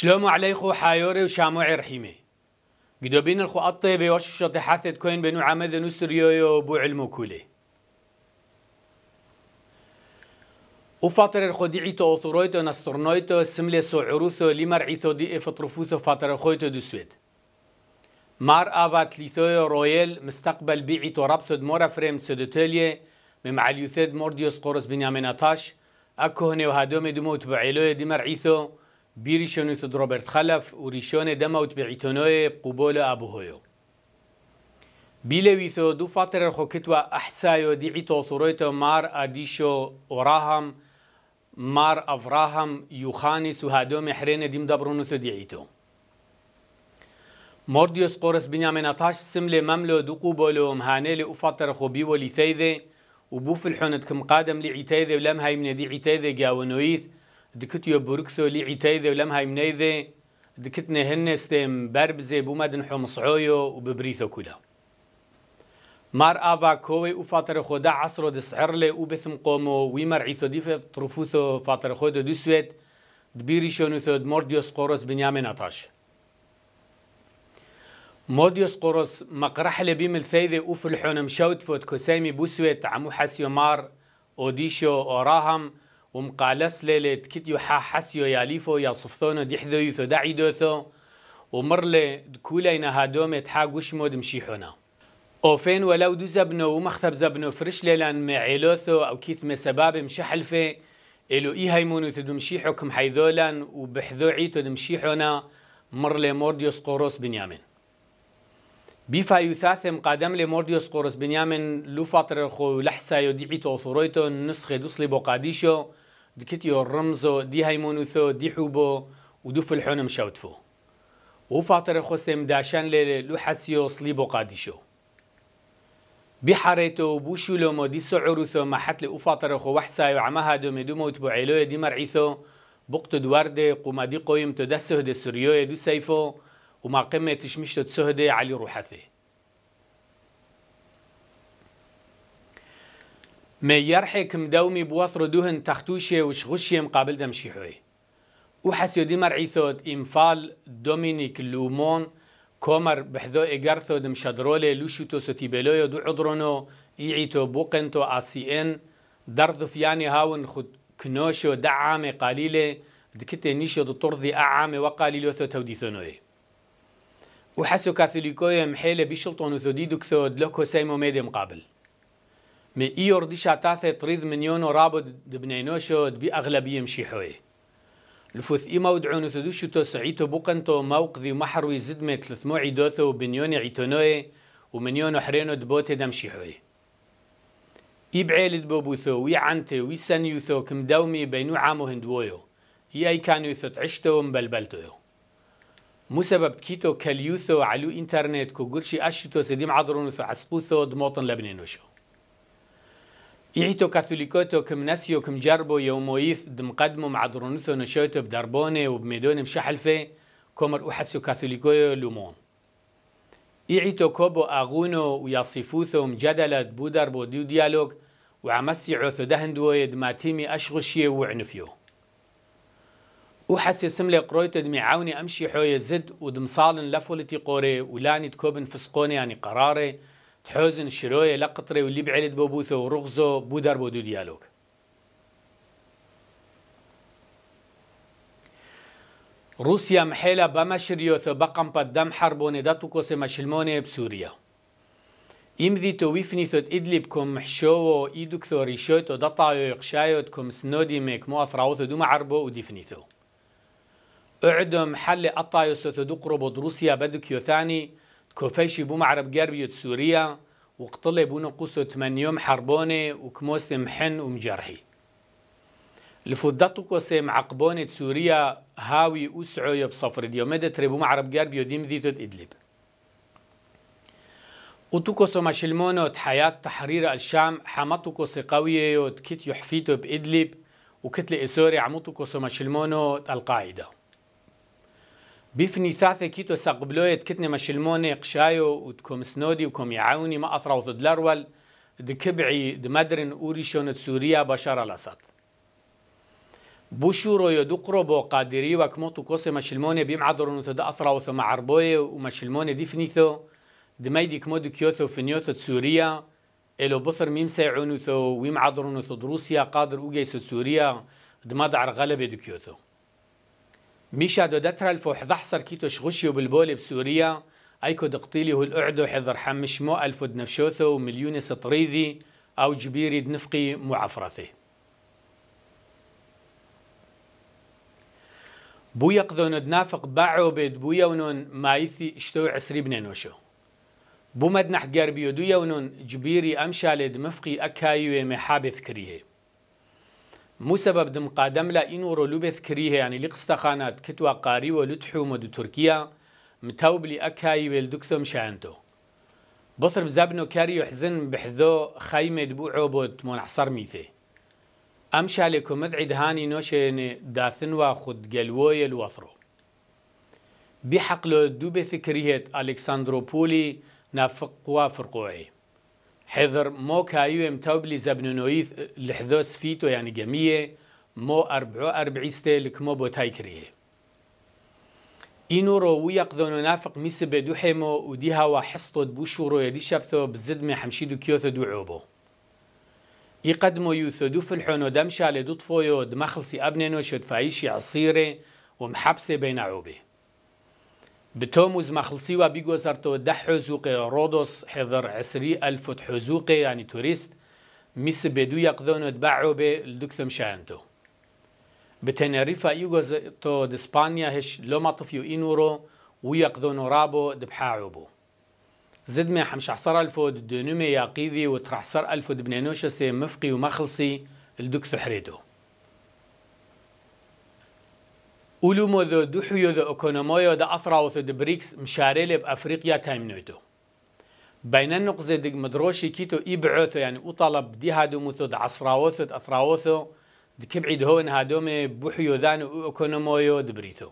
شلوم عليكو حيوري وشامو عرحيمي قدو قدوبين الخو الطيبة وششط حثت كوين بنو عمد نستريويو بو علمو كولي وفاتر الخو دعيتو أثرويتو نسترنويتو سملي سو عروثو لمر عيثو دي فطرفوثو فاتر الخويتو دو سويد مار آفات ليثويو رويل مستقبل بيعيتو ربثو دمورا فريم تسودوتوليه ممع اليوثيد مورديوس قورس بنيامي أتاش أكوهني وهادومي دمو تبعيلوي دمر عيثو بيريشونيت روبرت خلف وريشون دموت بعيتونوي قبول أبو هويو بيلويثو دو فترة خو كتوا أحسايو ديعيتو ثوريتو مار أديشو وراهم مار أفراهم يوخانس وهادو محرين ديم دبرونو ديعيتو مورديوس قورس بنيامين أطاش سملي مملو دو قبولو مهانيلي أفتر خو بيولي ثيذي وبوف الحوند كم قادم لعيتيذي ولم هاي من دي عيتيذي جاونويث دكت يو بوركسو لي عتايدة ولم هاي منايدة دكتنا هن ستم بربزي بوما دنحو مصعويو وببريثو كلها مار آبا كوي وفاطر خدا عصرو دسعر لي وبثم قومو مر عيثو دیف طرفوثو فاطر خدا دوسويت دبيريشونوثو دمورديوس قوروس بنيامين نتاش موديوس قرص مقرح لبي ملثيذي أوف الحونم شوت فوت كسامي بوسويت عمو حسيو مار أوديشو أوراهم ومقالس ليلة كتيو حاسيو يا ليفو يا صفتونو ديحذو يثو داعي دوثو ومرلي كولينا هادومي تحاقوش مود مشيحونا اوفين ولو دو زبنو ومختب زبنو فرش ليلان معيلوثو او كيث مسباب مشحلفي إلو إي هيمونو تدو تدمشيحكم حيذولان وبحذوعي تدمشيحونا مرلي مورديوس قوروس بنيامين بيفا يوثاثم قادم لمورديوس قورس بنيامين لو فاطر خو لحسا يدعي توثوريتو نسخ دوسلي بوقاديشو دكتيو رمزو دي هيمونوثو دي حوبو ودو فلحونم شوتفو وفاطر خوستم داشان لو حسيو صليبو قادشو بحريتو بوشولو مو دي سعوروثو ما حتل وفاطر خو وحسايو عمها دو مدو مدومو تبوعيلو دي مرعيثو بقت دوارده قوما دي قويم تدسه دي سريوه دو سيفو وما قمة تشمشتو تسهد علي روحثي ميرحك دومی بوصر دوهن تختوشه تختوشي وشغشي مقابل دمشيحوي او حسیدی مرعي سود إمفال دومینیک لومون كومر بحذو إقرثو دم شدرولي لوشوتو ستيبلويو دو عدرونو إيعيتو بوقنتو آسي إن درضو فياني هاون خد كنوشو دعامي قليلة دكتة نيشو دو طرضي أعامي وقليلو ثو توديثونوي وحسو كاثوليكوية محيلة بيشلطون وثو ديدوك ثو دلوكو سيمو ميدي مقابل مي ايور دي شاتاثة تريد من منيون ورابد دبنينوشو دبي أغلبية مشيحوي الفوث إيما ودعون ثدوشو تو سعيتو بوقنتو ذي محروي زدمة ثلثمو عيدوثو بنيون عيتونوي ومن يونو حرينو دبوتي دمشيحوي يبعيل دبوبوثو ويعنتي ويسنيوثو كم دومي بينو عامو هندويو ياي كانوا يثت عشتو ومبلبلتو مو سبب كيتو كاليوثو علو انترنت كو قرشي اشتو سديم عضرونو ثو عسقوثو دموطن لبنينوشو يعيتو كاثوليكوتو كم نسيو كم جربو يومويث دم قدمو مع درونثو نشوتو بدربوني وبميدون بشحلفة كومر أحسو كاثوليكويو لومون يعيتو كوبو أغونو ويصفوثو مجدلة بودر بوديو ديالوج وعمسي عوثو دهندو يدماتيمي أشغشي وعنفيو وحسي سملي قرويتو دمي عاوني أمشي حوية زد ودمصالن لفولتي قوري ولاني تكوبن فسقوني يعني قراري تحوزن شرۆیە لقطري واللي بعلد بوبوثو ورغزو بودر بودو ديالوك روسيا بۆ دوو دیالۆک رووسیا محێلە بەمە شریۆتە بە قەمپەت دەم حەر بۆ نێدات و کۆسێمە شلمۆنێ بسووریا ئیمدی تۆ ویفنیتۆت ئیدلیب کۆم محشۆوە ئی دکتۆری شۆیتۆ دەتاوێ قشایۆت کۆم سنۆدی مێکم ئەفراوەتە دومە عەربۆ و دیفنیتەوە حل ئەتایۆسۆتە دوو قڕۆ بۆ درووسیا بە كوفيشي بو معرب جربية سوريا وقتلي بو نقصو 8 يوم حربوني وكموس محن ومجرحي لفدتو كوسي معقبوني سوريا هاوي أسعو بصفر ديوميدة تريبو معرب جربية ديم ديتود إدلب وتوكوسو ماشلمونوت حياة تحرير الشام كوسي قوية كت يحفيتو بإدلب إسوري عموتو كوسو ماشلمونوت القاعدة بيفني ثاثة كيتو ساقبلويت كتني مشلموني قشايو ودكم سنودي وكم يعاوني ما أثرى وتدلرول دكبعي دمدرن أوريشون سوريا بشار الأسد بوشورو يدقرو بو قادري وكموتو كوسي مشلموني بيمعدرون وتدا أثرى وثم عربوي ومشلموني ديفنيثو دميدي كمودو كيوثو فنيوثو سوريا إلو بصر ميم سيعونو ثو ويمعدرون ثو روسيا قادر أوجيسو سوريا دمادع غلبي دكيوثو ميشا دودترا الفوح ضحصر كيتوش شغشيو بالبولي بسوريا أيكو دقتيلي هو الأعدو حذر حمش مو ألف دنفشوثو ومليون سطريذي أو جبيري دنفقي معفرثي بويا قذون دنافق باعو بيد بويا ونون مايثي اشتو عسري بنينوشو مدنح قربيو دويا ونون جبيري أمشالد مفقي أكايو محابث كريه مو سبب دم قادم لا إنو رولو بس كريه يعني لقصة خانات كتوا قاري ولتحو مدو تركيا متاوب لي أكاي والدكسوم شانتو بصر بزابنو كاري يحزن بحذو خيمة دبو عوبوت منحصر ميثي أمشى لكم مدعي دهاني نوشين داثن واخد قلوي الوصرو بحقل دوبس كريهت ألكساندرو بولي نافق وفرقوعي حذر مو كايو امتاب لي زبنونوي أه، لحدوس فيتو يعني جميع مو أربعة أربعيستة لكمو بوتاي كريه اینو رو و نافق ميس به دو حمو و دی هوا حسطو بوشو رو یدی بزد می حمشيدو و کیوتو دو عوبو ای قدمو یوثو دو فلحون و دمشال دو طفویو دمخلصی ابننو شد فایشی عصیره و محبسه عوبه بتوموز مخلصي وبيجو سرتو ده حزوق رودوس حضر عسري الفت حزوق يعني توريست ميس بدو يقدون يتبعوا بالدكتم شانتو بتنريفا يجو تو دسبانيا هش لو ما طفيو إنورو ويقدون رابو دبحاعو بو زد ما حمش عصر الفو دونومي ياقيدي وترحصر الفو دبنانوشسي مفقي ومخلصي الدكتو حريدو أولومو ذو دحيو ذو أكونوميو ذو أثرا وثو بريكس مشاريلي بأفريقيا تايمنويتو بين النقزة دق مدروشي كيتو إبعوثو يعني أطلب دي هادو مثو ذو عصراوثو ذو أثراوثو ذو كبعيد هون هادومي بحيو ذانو أكونوميو ذو بريتو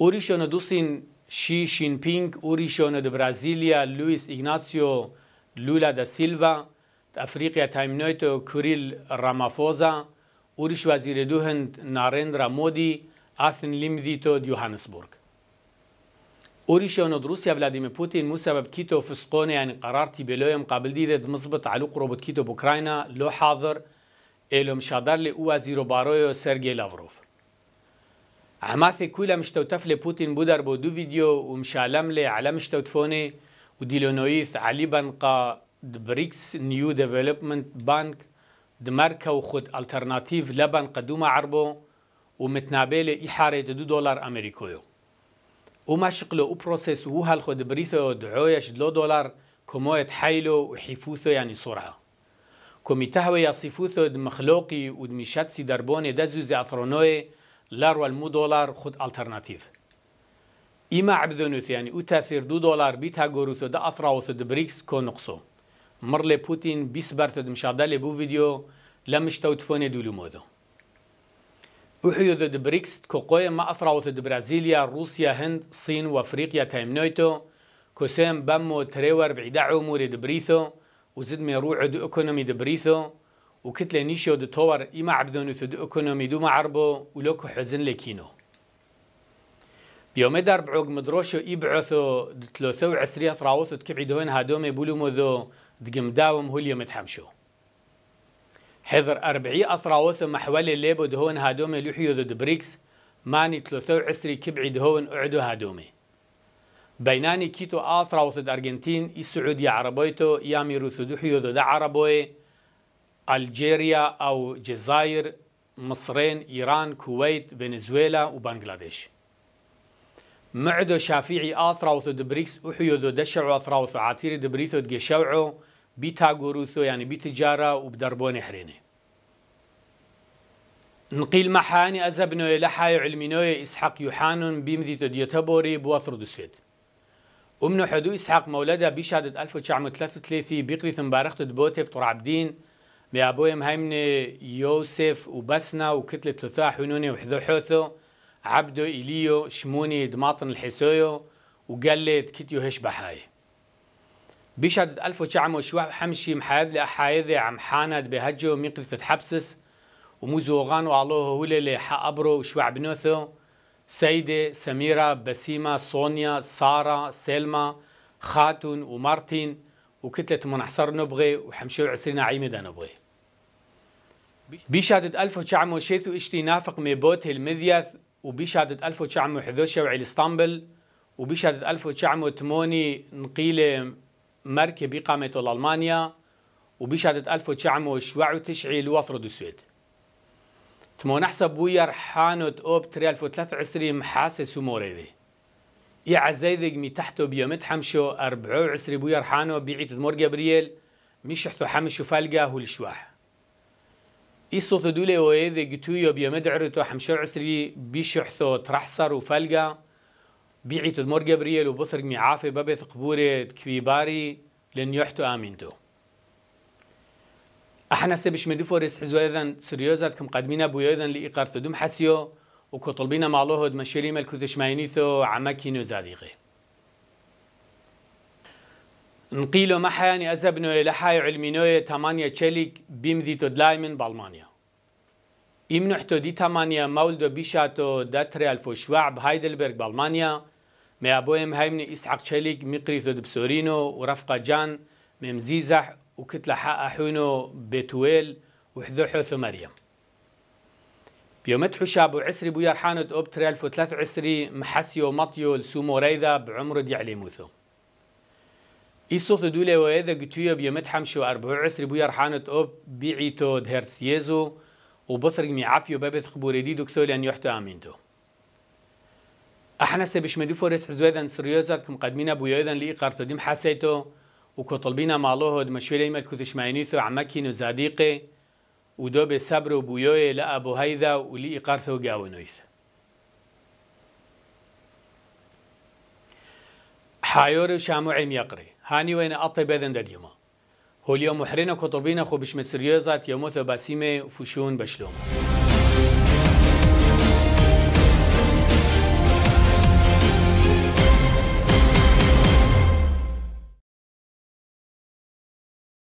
أوريشو ندوسين شي شين بينغ أوريشو ند برازيليا لويس إغناتسيو لولا دا سيلفا أفريقيا تايمنويتو كوريل رامافوزا وريش وزير دوهند ناريندرا مودي آثن لمذيتو يوهانسبورغ أوريشيون روسيا فلاديمير بوتين مو سبب كيتو فسقون يعني قرارتي بلويم قبل ديدت مصبت على قرب كيتو بوكراينا لو حاضر إلهم شادر لي وزير بارويو سيرجي لافروف عماثي كولا مشتو تفل بوتين بودر بو دو فيديو ومشالم لي على مشتو تفوني وديلونويث علي بنقا بريكس نيو ديفلوبمنت بانك دمركا وخد الترناتيف لبن قدوما عربو ومتنابيل إحارة دو دولار أمريكيو وما شقلو وبروسيس وهل خد بريثو دعويش دلو دولار كموية حيلو وحفوثو يعني سرعة كمي تهوي يصفوثو دمخلوقي ودمشاتسي دربوني دزوزي أثرونوي لار والمو دولار خد الترناتيف إما عبدونوث يعني أتاثير دو دولار بيتا قروثو دا أثراوثو دبريكس كو نقصو مر لي بوتين بيسبر تدم شادالي بو فيديو لمش تو تفوني دولو مودو وحيو ضد بريكس كوكوية ما أثروا ضد برازيليا روسيا هند الصين وأفريقيا تايمنويتو كوسام بامو تريور بعيدا عموري دبريثو وزد من روعو دو اكونومي دبريثو وكتلة نيشيو دو تور إما عبدونو دو اكونومي دو معربو ولوكو حزن لكينو بيوم دار بعوق مدروشو إبعثو دتلوثو عسرية ثراوثو تكبعي دهون هادومي بولو مذو دقم داوم هوليا متحمشو حذر أربعي أثراوث محول الليبو دهون هادومي لحيو ذو دبريكس ماني تلوثو عسري كبعي دهون أعدو هادومي بيناني كيتو آثراوث الأرجنتين السعودية عربويتو يامي روثو ذو ضد عربوي ألجيريا أو جزائر مصرين إيران كويت فنزويلا وبنغلاديش معدو شافيعي آثراوث دبريكس أحيو ذو دشعو آثراوث عاتيري دبريثو دقشوعو بتاغوروثو يعني بتجارة وبدربون حريني نقيل محاني أزبنو لحاي علمينو إسحاق يوحانون بيمديتو ديوتابوري بواثر دوسيت ومن حدو إسحاق مولادا بشهادة 1933 بقريث مبارخت دبوتي بطر عبدين بأبوهم هايمن يوسف وبسنا وكتلة ثلاثة حنوني وحذو حوثو عبدو إليو شموني دماطن الحسويو وقلت كتيو هش بحايه بشهادة 1951 محايد لأحايدة عم حاند بهجو ميقل تحبسس وموزوغان وعلوه علوه هولي لحق أبرو وشوع بنوثو سيدة سميرة بسيمة صونيا سارة سلمى خاتون ومارتين وكتلة منحصر نبغي وحمشي وعسرين عيمدة نبغي بشهادة 1906 اشتي نافق ميبوت المذيث وبشهادة 1911 وعلى اسطنبل وبشهادة 1908 نقيلة مركب قامته لألمانيا وبشهادة 1997 دو سويد تمو نحسب ويا حانوت أوب 2023 محاسة سموريدي يا عزيزك مي تحته بيومت حمشو 24 بويا رحانو بيعيت مور جابرييل مش حتو حمشو فالقا هو الشواح اي صوت دولي ويذي قتويو بيومت عرتو حمشو عسري حتو ترحصر وفالقا بيعت المور جبريل وبصرق معافي ببيت قبورة باري لن يحتو آمينتو احنا سبش مدفو مدفورس حزو ايذن سريوزات كم قدمينا بو ايذن لإقارتو دم حسيو وكو طلبينا معلوه دمشيري ملكو تشماينيثو عمكينو زاديغي نقيلو محياني أزبنو لحاي علمينوية تمانية تشيليك بيمديتو دلايمن بالمانيا إمنحتو دي تمانية مولدو بيشاتو داتري الفو شواع بهايدلبرغ بالمانيا مي أبوهم هايمني إسحاق شليك مقريثو دبسورينو ورفقة جان ميم زيزح وكتلة حق أحونو بيتويل وحذوحوثو مريم بيومت حشاب وعسري بو يرحانة أوبتر 1023 محسيو مطيو لسومو ريذا بعمر ديعليموثو إيسوث دولة وإذا قتوية بيومت حمشو 14 بو يرحانة أوب بيعيتو دهرتسيزو وبصرق ميعافيو بابث قبوري دي دكسولي أن يحتو دو. احنا سبشمدی فورس حزویدن سریوزت کم قدمینا بویدن لی قرطو دیم حسیتو و کطلبینا معلوه دمشویل ایمت کتش معینیثو عمکین و زادیقه و دو به صبر و بویوی لأبو هیدا و لی قرطو گاونویث حایور شامعیم یقری هانی وین اطی بدن ددیما هو اليوم محرنا كطلبينا خو بشمت سريوزات يوموثو باسيمه فشون بشلومه